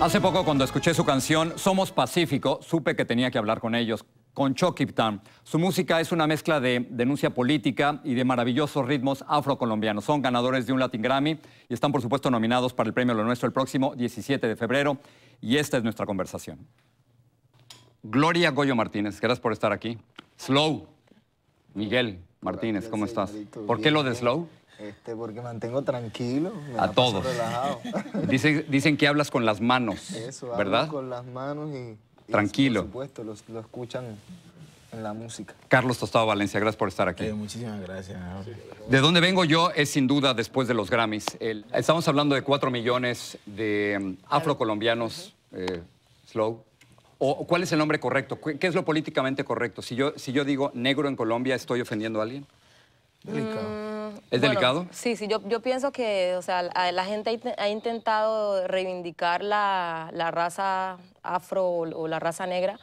Hace poco cuando escuché su canción Somos Pacífico, supe que tenía que hablar con ellos, con Tan. Su música es una mezcla de denuncia política y de maravillosos ritmos afrocolombianos. Son ganadores de un Latin Grammy y están por supuesto nominados para el Premio Lo Nuestro el próximo 17 de febrero. Y esta es nuestra conversación. Gloria Goyo Martínez, gracias por estar aquí. Slow. Miguel Martínez, ¿cómo estás? ¿Por qué lo de Slow? Este, porque mantengo tranquilo. a todos. Dicen, que hablas con las manos. Eso, ¿verdad? con las manos y. tranquilo. Por supuesto, lo, lo, escuchan en la música. Carlos Tostado Valencia, gracias por estar aquí. Eh, muchísimas gracias. De dónde vengo yo es sin duda después de los Grammys. estamos hablando de 4 millones de um, afrocolombianos. Eh, slow, ¿O cuál es el nombre correcto? ¿Qué es lo políticamente correcto? Si yo, digo negro en Colombia, ¿estoy ofendiendo a alguien? Mm, ¿Es delicado? Sí, sí, yo, yo pienso que o sea, la gente ha intentado reivindicar la, raza afro o la raza negra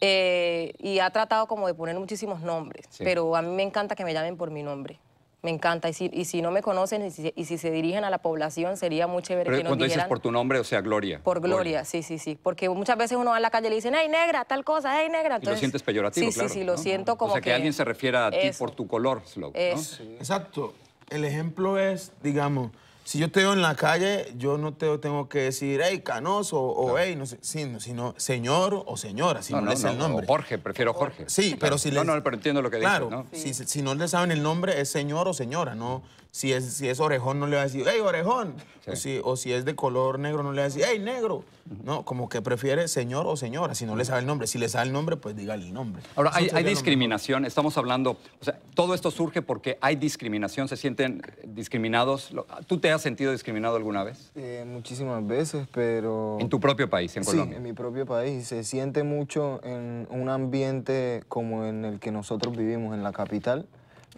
eh, y ha tratado como de poner muchísimos nombres, pero a mí me encanta que me llamen por mi nombre. Me encanta. Y si, y si no me conocen y si, y si, se dirigen a la población, sería muy chévere que cuando dices por tu nombre, o sea, Gloria. Por Gloria, sí, sí, sí. Porque muchas veces uno va a la calle y le dicen, ¡ay, negra, tal cosa, ¡Ay, negra. Entonces, lo sientes peyorativo, claro, sí, sí, lo siento como O sea, que, alguien se refiera a ti por tu color, slow, Exacto. El ejemplo es, digamos, si yo te veo en la calle, yo no te tengo que decir, hey, Canoso, o hey, no sé, sino, sino señor o señora, si no, el nombre. Jorge, prefiero Jorge. Sí, pero si No, no, pero entiendo lo que dices, Si, si no le saben el nombre, es señor o señora, no si es, si es orejón, no le va a decir, hey, orejón. O, si, o, si, es de color negro, no le va a decir, hey, negro. No, como que prefiere señor o señora, si no le sabe el nombre. Si le sabe el nombre, pues dígale el nombre. Ahora, hay, discriminación, estamos hablando, o sea, todo esto surge porque hay discriminación, se sienten discriminados. ¿Tú te has sentido discriminado alguna vez? Eh, muchísimas veces, pero... En tu propio país, en sí, Colombia. en mi propio país. Se siente mucho en un ambiente como en el que nosotros vivimos, en la capital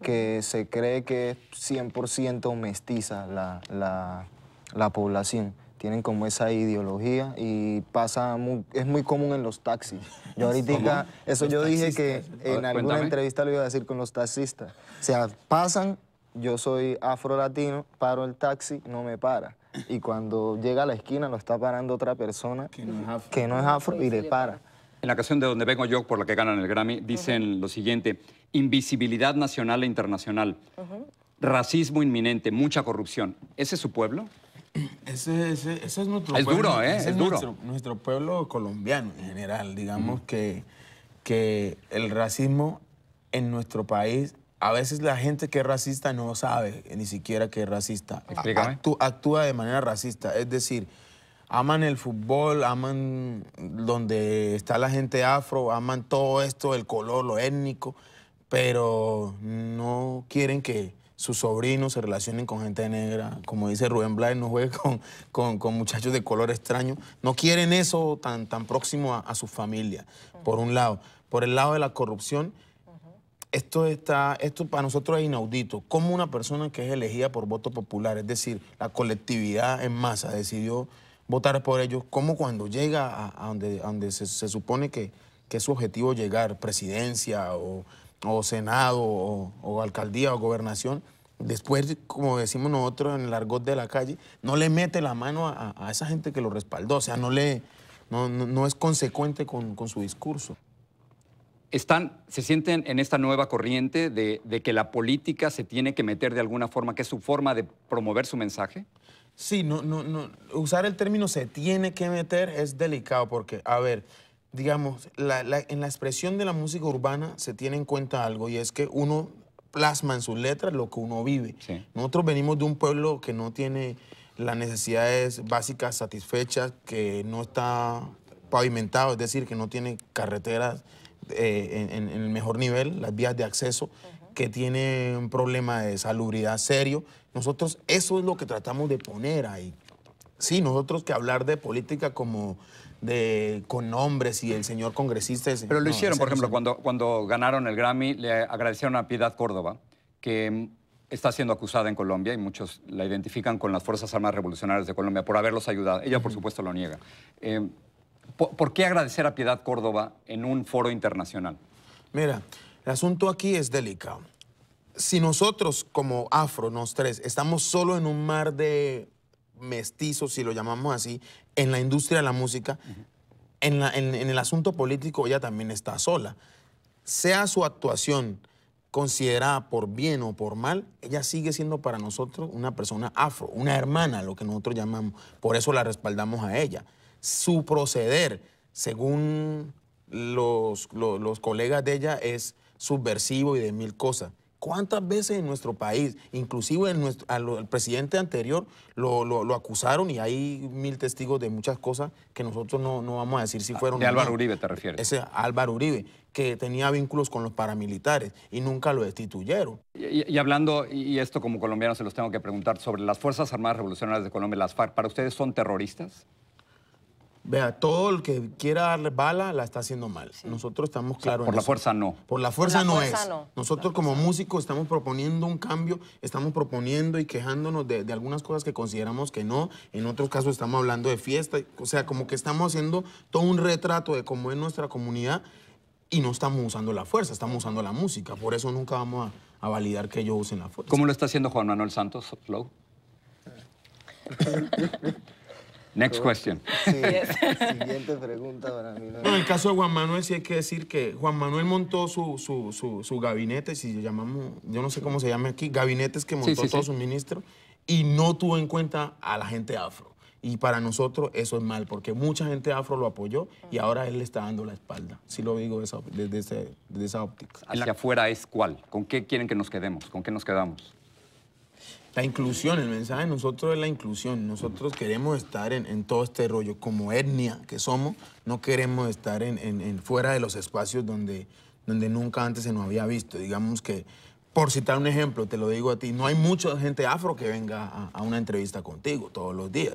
que se cree que es 100% mestiza la, población. Tienen como esa ideología y pasa es muy común en los taxis. Yo ahorita, eso yo dije que en alguna entrevista lo iba a decir con los taxistas. O sea, pasan, yo soy afro-latino, paro el taxi, no me para. Y cuando llega a la esquina lo está parando otra persona que no es afro, y le para. En la canción de donde vengo yo, por la que ganan el Grammy, dicen lo siguiente, invisibilidad nacional e internacional, racismo inminente, mucha corrupción. ¿Ese es su pueblo? Ese, es nuestro es Duro, ¿eh? es, duro, nuestro, pueblo colombiano en general. Digamos que, que el racismo en nuestro país a veces la gente que es racista no sabe ni siquiera que es racista. actúa de manera racista. Es decir, aman el fútbol, aman donde está la gente afro, aman todo esto, el color, lo étnico, pero no quieren que sus sobrinos se relacionen con gente negra, como dice Rubén blair no juegue con, muchachos de color extraño. No quieren eso tan, tan próximo a, su familia, por un lado. Por el lado de la corrupción, esto, está, esto para nosotros es inaudito. ¿Cómo una persona que es elegida por voto popular, es decir, la colectividad en masa decidió votar por ellos, cómo cuando llega a, donde, donde se, supone que, que es su objetivo llegar, presidencia o o Senado o, alcaldía o gobernación, después, como decimos nosotros en el argot de la calle, no le mete la mano a, esa gente que lo respaldó, o sea, no, le, no, es consecuente con, su discurso. Están, se sienten en esta nueva corriente de, de, que la política se tiene que meter de alguna forma, que es su forma de promover su mensaje. Sí, no, no, no. Usar el término se tiene que meter es delicado porque, a ver, digamos, en la expresión de la música urbana se tiene en cuenta algo y es que uno plasma en sus letras lo que uno vive. Nosotros venimos de un pueblo que no tiene las necesidades básicas satisfechas, que no está pavimentado, es decir, que no tiene carreteras eh, en, el mejor nivel, las vías de acceso, que tiene un problema de salubridad serio. Nosotros eso es lo que tratamos de poner ahí. Sí, nosotros que hablar de política como con nombres y el señor congresista. Pero lo hicieron, por ejemplo, cuando, cuando ganaron el Grammy, le agradecieron a Piedad Córdoba, que está siendo acusada en Colombia y muchos la identifican con las Fuerzas Armadas Revolucionarias de Colombia por haberlos ayudado. Ella, por supuesto, lo niega. Eh, ¿por, qué agradecer a Piedad Córdoba en un foro internacional? Mira, el asunto aquí es delicado. Si nosotros como afro, nos tres, estamos solo en un mar de Mestizo, si lo llamamos así, en la industria de la música, en, el asunto político ella también está sola. Sea su actuación considerada por bien o por mal, ella sigue siendo para nosotros una persona afro, una hermana, lo que nosotros llamamos. Por eso la respaldamos a ella. Su proceder, según los colegas de ella, es subversivo y de mil cosas. ¿Cuántas veces en nuestro país, inclusive en al, presidente anterior, lo, acusaron y hay mil testigos de muchas cosas que nosotros no, vamos a decir si ah, fueron... De Álvaro Uribe te refieres. Ese Álvaro Uribe, que tenía vínculos con los paramilitares y nunca lo destituyeron. Y, y, hablando, y esto como colombiano se los tengo que preguntar, sobre las Fuerzas Armadas Revolucionarias de Colombia, las FARC, ¿para ustedes son terroristas? Vea, todo el que quiera darle bala la está haciendo mal. Nosotros estamos claros. por la fuerza no. Por la fuerza, no, es. Nosotros como músicos estamos proponiendo un cambio, estamos proponiendo y quejándonos de, algunas cosas que consideramos que no. En otros casos estamos hablando de fiesta. O sea, como que estamos haciendo todo un retrato de cómo es nuestra comunidad y no estamos usando la fuerza, estamos usando la música. Por eso nunca vamos a, validar que ellos usen la fuerza. ¿Cómo lo está haciendo Juan Manuel Santos, Flow? Next question. siguiente pregunta mí. en el caso de Juan Manuel sí hay que decir que Juan Manuel montó su, su, su, su gabinete, si llamamos, yo no sé cómo se llama aquí, gabinetes que montó todo su ministro y no tuvo en cuenta a la gente afro. Y para nosotros eso es mal, porque mucha gente afro lo apoyó y ahora él le está dando la espalda. si lo digo desde, esa, desde esa óptica. ¿Hacia afuera es cuál? ¿Con qué quieren que nos quedemos? ¿Con qué nos quedamos? La inclusión, el mensaje de nosotros es la inclusión. Nosotros queremos estar en, todo este rollo. Como etnia que somos, no queremos estar en, fuera de los espacios donde, donde nunca antes se nos había visto. Digamos que por citar un ejemplo, te lo digo a ti, no hay mucha gente afro que venga a, una entrevista contigo todos los días.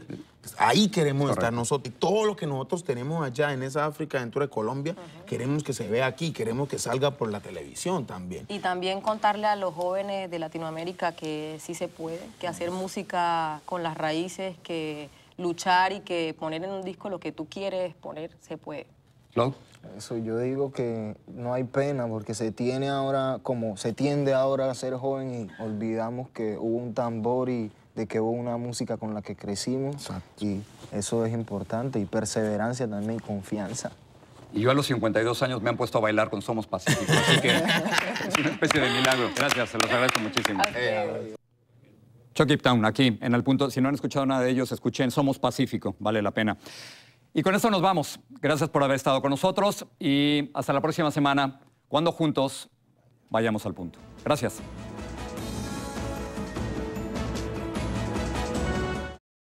ahí queremos estar nosotros. Y todo lo que nosotros tenemos allá en esa África, dentro de Colombia, queremos que se vea aquí, queremos que salga por la televisión también. Y también contarle a los jóvenes de Latinoamérica que sí se puede, que hacer música con las raíces, que luchar y que poner en un disco lo que tú quieres poner se puede. Eso yo digo que no hay pena porque se tiene ahora, como se tiende ahora a ser joven y olvidamos que hubo un tambor y de que hubo una música con la que crecimos. Y eso es importante. Y perseverancia también y confianza. Y yo a los 52 años me han puesto a bailar con Somos Pacíficos. así que es una especie de milagro. Gracias, se los agradezco muchísimo. Chucky Town, aquí en el punto. Si no han escuchado nada de ellos, escuchen Somos Pacífico. Vale la pena. Y con eso nos vamos. Gracias por haber estado con nosotros y hasta la próxima semana, cuando juntos vayamos al punto. Gracias.